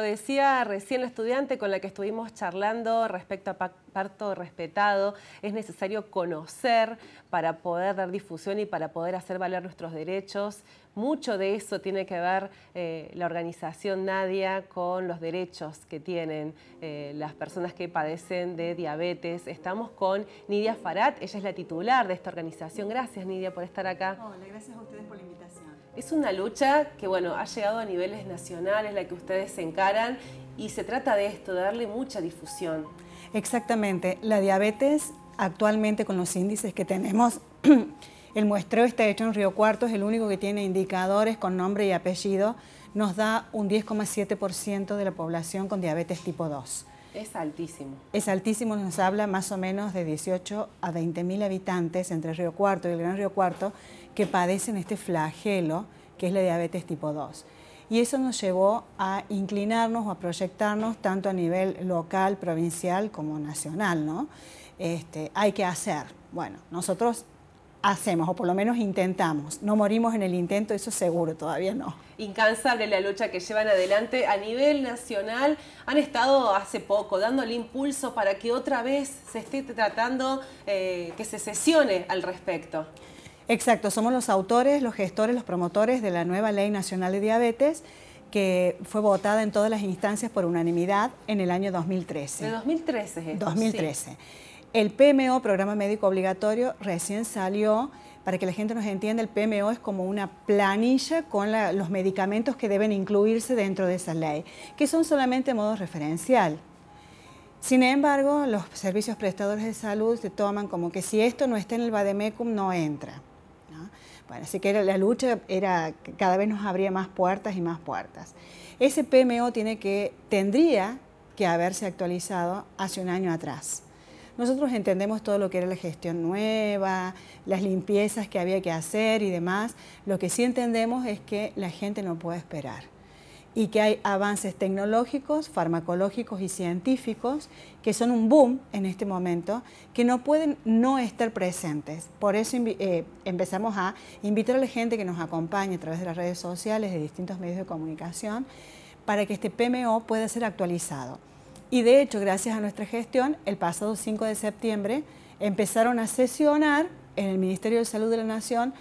decía recién la estudiante con la que estuvimos charlando respecto a parto respetado, es necesario conocer para poder dar difusión y para poder hacer valer nuestros derechos. Mucho de eso tiene que ver eh, la organización Nadia con los derechos que tienen eh, las personas que padecen de diabetes. Estamos con Nidia Farat, ella es la titular de esta organización. Gracias Nidia por estar acá. Hola, gracias a ustedes por la es una lucha que, ha llegado a niveles nacionales, la que ustedes se encaran, y se trata de esto, de darle mucha difusión. Exactamente. La diabetes, actualmente con los índices que tenemos, el muestreo está hecho en Río Cuarto, es el único que tiene indicadores con nombre y apellido, nos da un 10,7% de la población con diabetes tipo 2. Es altísimo. Es altísimo, nos habla más o menos de 18 a 20 mil habitantes entre Río Cuarto y el Gran Río Cuarto que padecen este flagelo que es la diabetes tipo 2. Y eso nos llevó a inclinarnos o a proyectarnos tanto a nivel local, provincial como nacional, ¿no? Este, hay que hacer. Bueno, nosotros hacemos, o por lo menos intentamos. No morimos en el intento, eso seguro, todavía no. Incansable la lucha que llevan adelante a nivel nacional. Han estado hace poco dando el impulso para que otra vez se esté tratando, eh, que se sesione al respecto. Exacto, somos los autores, los gestores, los promotores de la nueva Ley Nacional de Diabetes que fue votada en todas las instancias por unanimidad en el año 2013. De 2013 es 2013. El PMO, Programa Médico Obligatorio, recién salió. Para que la gente nos entienda, el PMO es como una planilla con los medicamentos que deben incluirse dentro de esa ley, que son solamente modo referencial. Sin embargo, los servicios prestadores de salud se toman como que si esto no está en el Bademecum, no entra. Bueno, así que la lucha era cada vez nos abría más puertas y más puertas. Ese PMO tendría que haberse actualizado hace un año atrás. Nosotros entendemos todo lo que era la gestión nueva, las limpiezas que había que hacer y demás. Lo que sí entendemos es que la gente no puede esperar y que hay avances tecnológicos, farmacológicos y científicos que son un boom en este momento, que no pueden no estar presentes. Por eso eh, empezamos a invitar a la gente que nos acompañe a través de las redes sociales, de distintos medios de comunicación, para que este PMO pueda ser actualizado. Y de hecho, gracias a nuestra gestión, el pasado 5 de septiembre empezaron a sesionar en el Ministerio de Salud de la Nación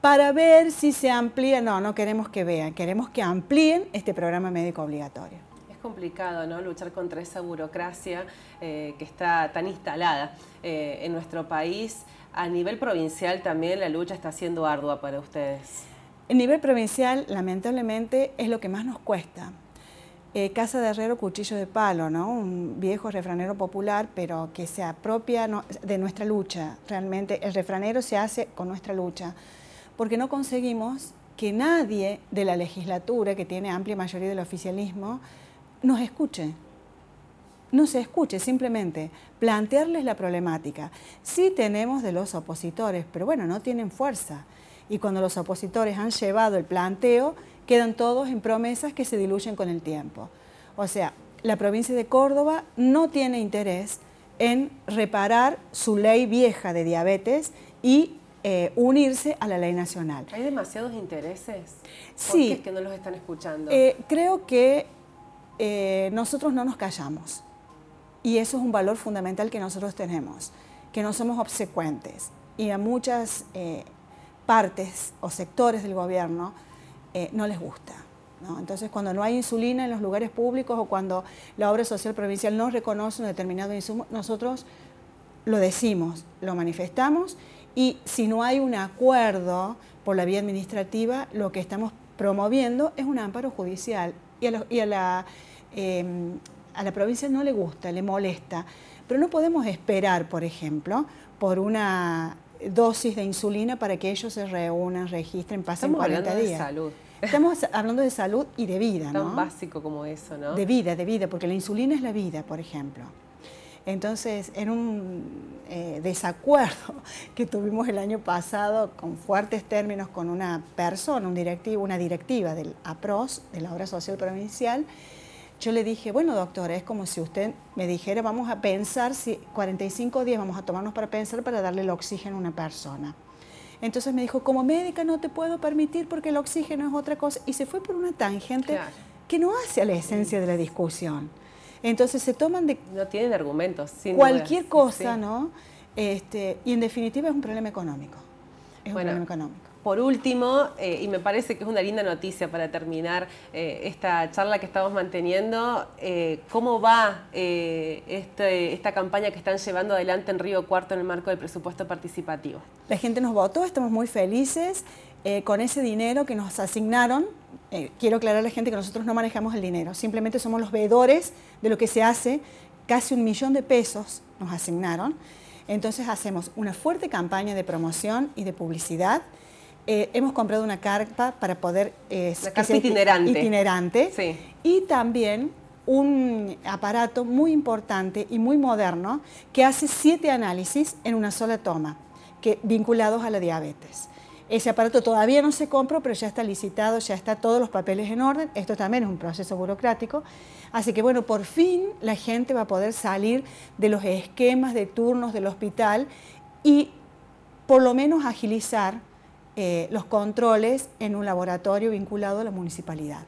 para ver si se amplía. No, no queremos que vean, queremos que amplíen este programa médico obligatorio. Es complicado, ¿no? Luchar contra esa burocracia eh, que está tan instalada eh, en nuestro país. A nivel provincial también la lucha está siendo ardua para ustedes. A nivel provincial, lamentablemente, es lo que más nos cuesta eh, casa de herrero, cuchillo de palo, ¿no? Un viejo refranero popular, pero que se apropia de nuestra lucha. Realmente el refranero se hace con nuestra lucha, porque no conseguimos que nadie de la legislatura, que tiene amplia mayoría del oficialismo, nos escuche. No se escuche, simplemente plantearles la problemática. Sí tenemos de los opositores, pero bueno, no tienen fuerza. Y cuando los opositores han llevado el planteo, quedan todos en promesas que se diluyen con el tiempo. O sea, la provincia de Córdoba no tiene interés en reparar su ley vieja de diabetes y eh, unirse a la ley nacional. Hay demasiados intereses. ¿Por sí. es que no los están escuchando? Eh, creo que eh, nosotros no nos callamos. Y eso es un valor fundamental que nosotros tenemos, que no somos obsecuentes. Y a muchas partes o sectores del gobierno eh, no les gusta. Entonces, cuando no hay insulina en los lugares públicos o cuando la obra social provincial no reconoce un determinado insumo, nosotros lo decimos, lo manifestamos y si no hay un acuerdo por la vía administrativa, lo que estamos promoviendo es un amparo judicial y a em, la provincia no le gusta, le molesta. Pero no podemos esperar, por ejemplo, por una dosis de insulina para que ellos se reúnan, registren, pasen Estamos 40 hablando días. De salud. Estamos hablando de salud y de vida, Tan básico como eso, ¿no? De vida, de vida, porque la insulina es la vida, por ejemplo. Entonces, en un eh, desacuerdo que tuvimos el año pasado con fuertes términos con una persona, un directivo, una directiva del APROS, de la obra social provincial, yo le dije, bueno, doctor, es como si usted me dijera, vamos a pensar, si 45 días vamos a tomarnos para pensar para darle el oxígeno a una persona. Entonces me dijo, como médica no te puedo permitir porque el oxígeno es otra cosa. Y se fue por una tangente que no hace a la esencia de la discusión. Entonces se toman de... No tienen argumentos. Sin cualquier cosa, ¿no? Este, y en definitiva es un problema económico. Es un problema económico. Por último, eh, y me parece que es una linda noticia para terminar eh, esta charla que estamos manteniendo, eh, ¿cómo va este, esta campaña que están llevando adelante en Río Cuarto en el marco del presupuesto participativo? La gente nos votó, estamos muy felices con ese dinero que nos asignaron. quiero aclarar a la gente que nosotros no manejamos el dinero, simplemente somos los veedores de lo que se hace. Casi un millón de pesos nos asignaron. Entonces hacemos una fuerte campaña de promoción y de publicidad. Eh, hemos comprado una carpa para poder... Eh, itinerante. Y también un aparato muy importante y muy moderno que hace siete análisis en una sola toma, que, vinculados a la diabetes. Ese aparato todavía no se compró, pero ya está licitado, ya está todos los papeles en orden. Esto también es un proceso burocrático. Así que bueno, por fin la gente va a poder salir de los esquemas de turnos del hospital y por lo menos agilizar eh, los controles en un laboratorio vinculado a la municipalidad.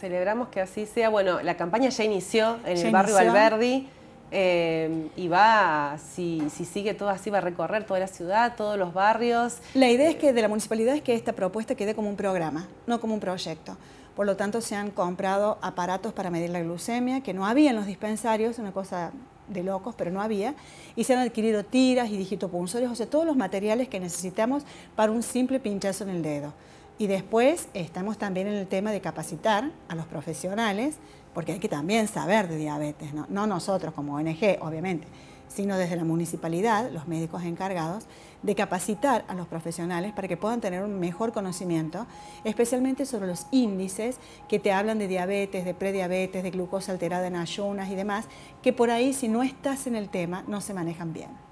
Celebramos que así sea. Bueno, la campaña ya inició en el barrio Alberdi eh, y va, si, si, sigue todo así, va a recorrer toda la ciudad, todos los barrios. La idea es que de la municipalidad es que esta propuesta quede como un programa, no como un proyecto. Por lo tanto, se han comprado aparatos para medir la glucemia, que no había en los dispensarios, una cosa de locos, pero no había, y se han adquirido tiras y digitopulsores, o sea, todos los materiales que necesitamos para un simple pinchazo en el dedo. Y después estamos también en el tema de capacitar a los profesionales, porque hay que también saber de diabetes, no, no nosotros como ONG, obviamente, sino desde la municipalidad, los médicos encargados, de capacitar a los profesionales para que puedan tener un mejor conocimiento, especialmente sobre los índices que te hablan de diabetes, de prediabetes, de glucosa alterada en ayunas y demás, que por ahí si no estás en el tema no se manejan bien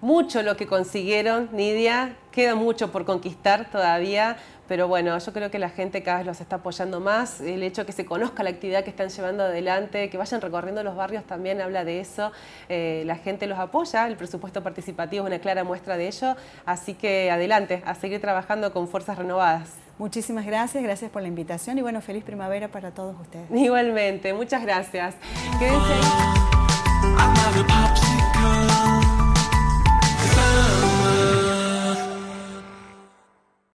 mucho lo que consiguieron, Nidia. Queda mucho por conquistar todavía, pero bueno, yo creo que la gente cada vez los está apoyando más. El hecho de que se conozca la actividad que están llevando adelante, que vayan recorriendo los barrios también habla de eso. Eh, la gente los apoya, el presupuesto participativo es una clara muestra de ello. Así que adelante, a seguir trabajando con fuerzas renovadas. Muchísimas gracias, gracias por la invitación y bueno, feliz primavera para todos ustedes. Igualmente, muchas gracias. Quédense